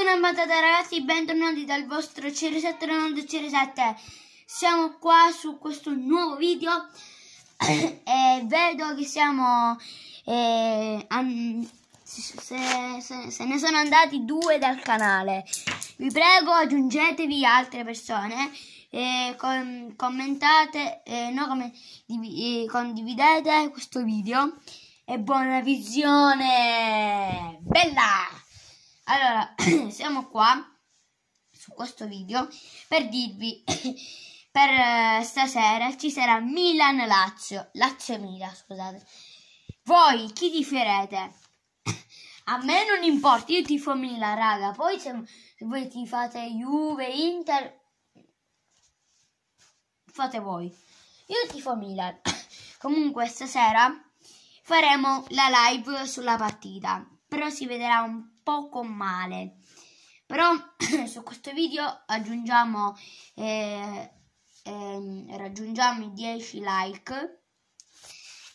Buona matata ragazzi, bentornati dal vostro CR7 Ronaldo CR7 Siamo qua su questo nuovo video E vedo che siamo eh, an, se, se, se, ne sono andati due dal canale Vi prego aggiungetevi altre persone eh, com Commentate, eh, no, com condividete questo video E buona visione Bella! Allora, siamo qua su questo video per dirvi per eh, stasera ci sarà Milan-Lazio, Lazio-Milan, scusate. Voi chi tiferete? A me non importa, io tifo Milan, raga. Poi se, se voi tifate Juve, Inter, fate voi. Io tifo Milan. Comunque stasera faremo la live sulla partita però si vedrà un poco male. Però su questo video aggiungiamo, eh, eh, raggiungiamo i 10 like.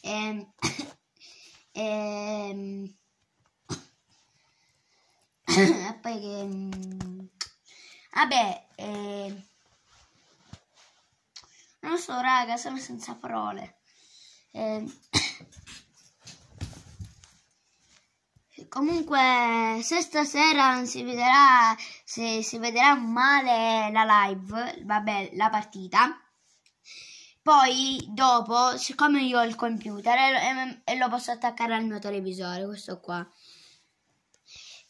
Eh, e poi che... Mm, vabbè, eh, non so raga, sono senza parole. Eh, Comunque, se stasera non si vedrà, se si vedrà male la live, vabbè, la partita, poi dopo, siccome io ho il computer e, e, e lo posso attaccare al mio televisore, questo qua,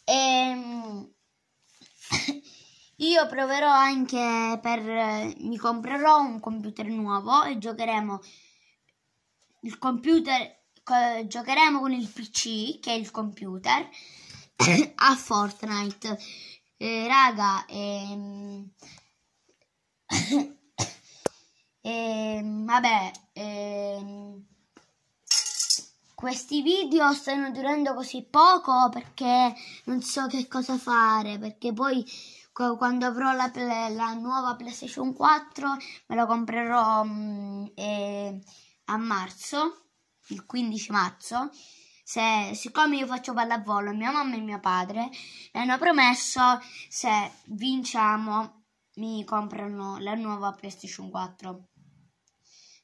e, ehm, io proverò anche per... mi comprerò un computer nuovo e giocheremo il computer giocheremo con il PC, che è il computer, a Fortnite. Eh, raga, ehm... ehm, vabbè, ehm... questi video stanno durando così poco perché non so che cosa fare, perché poi quando avrò la, la nuova PlayStation 4 me la comprerò mh, mm, eh, a marzo il 15 marzo, se, siccome io faccio pallavolo, mia mamma e mio padre mi hanno promesso se vinciamo mi comprano la nuova PlayStation 4.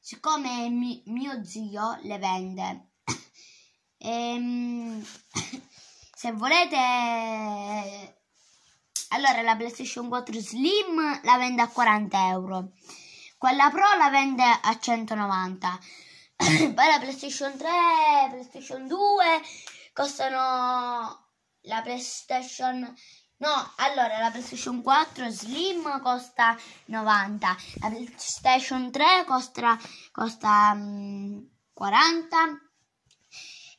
Siccome mi, mio zio le vende, ehm, se volete... Allora la PlayStation 4 Slim la vende a 40 euro, quella Pro la vende a 190 Poi la PlayStation 3, PlayStation 2 costano la PlayStation No, allora la PlayStation 4 Slim costa 90, la PlayStation 3 costa, costa um, mm, 40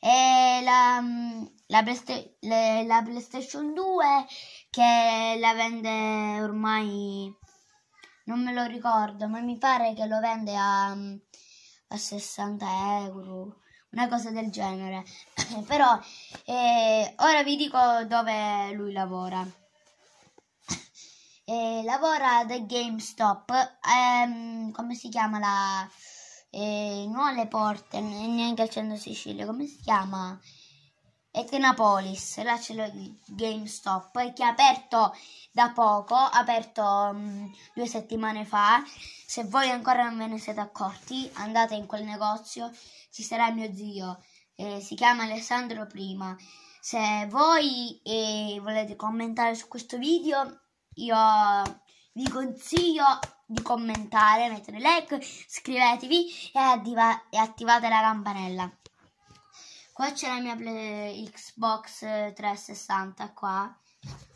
e la, mm, la, le, la, PlayStation 2 che la vende ormai, non me lo ricordo, ma mi pare che lo vende a... Mm, a 60 euro, una cosa del genere. Però eh, ora vi dico dove lui lavora. Eh, lavora da GameStop, ehm, come si chiama la... Eh, non alle porte, neanche al centro Sicilia, come si chiama? Tenapolis, là c'è il GameStop che è aperto da poco, aperto um, due settimane fa. Se voi ancora non ve ne siete accorti, andate in quel negozio, ci sarà mio zio, eh, si chiama Alessandro Prima. Se voi eh, volete commentare su questo video, io vi consiglio di commentare, mettere like, iscrivetevi e, attiva e attivate la campanella. Qua c'è la mia Xbox 360 eh, qua.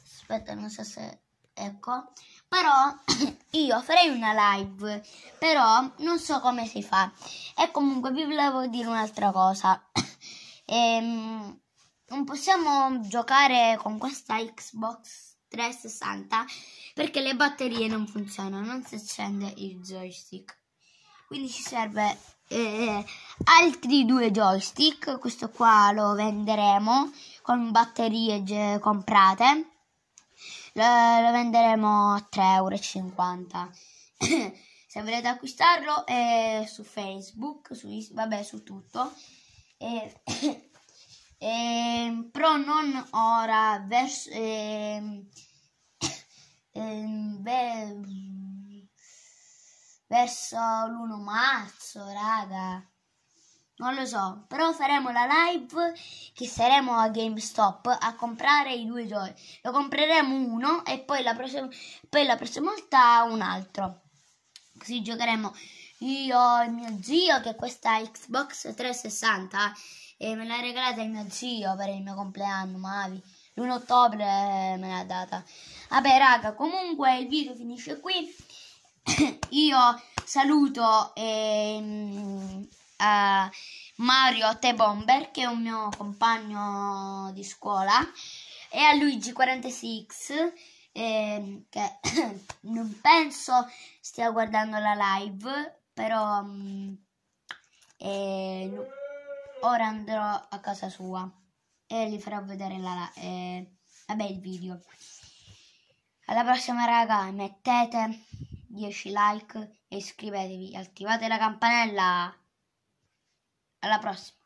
Aspetta, non so se... Ecco. Però io farei una live, però non so come si fa. E comunque vi volevo dire un'altra cosa. ehm, non possiamo giocare con questa Xbox 360 perché le batterie non funzionano, non si accende il joystick quindi ci serve eh, altri due joystick questo qua lo venderemo con batterie comprate lo, lo venderemo a 3,50 euro se volete acquistarlo è su facebook su, vabbè su tutto e, e, ehm, però non ora verso eh, verso l'1 marzo, raga. Non lo so, però faremo la live che saremo a GameStop a comprare i due giochi. Lo compreremo uno e poi la, prossima, poi la prossima volta un altro. Così giocheremo io e mio zio che questa Xbox 360 e me l'ha regalata il mio zio per il mio compleanno, Mavi. L'1 ottobre eh, me l'ha data. Vabbè, raga, comunque il video finisce qui. io saluto ehm, eh, Mario Te Bomber che è un mio compagno di scuola e a Luigi 46 ehm, che non penso stia guardando la live però mm, eh, ora andrò a casa sua e gli farò vedere la, eh, vabbè, il video alla prossima raga mettete 10 like e iscrivetevi, attivate la campanella. Alla prossima.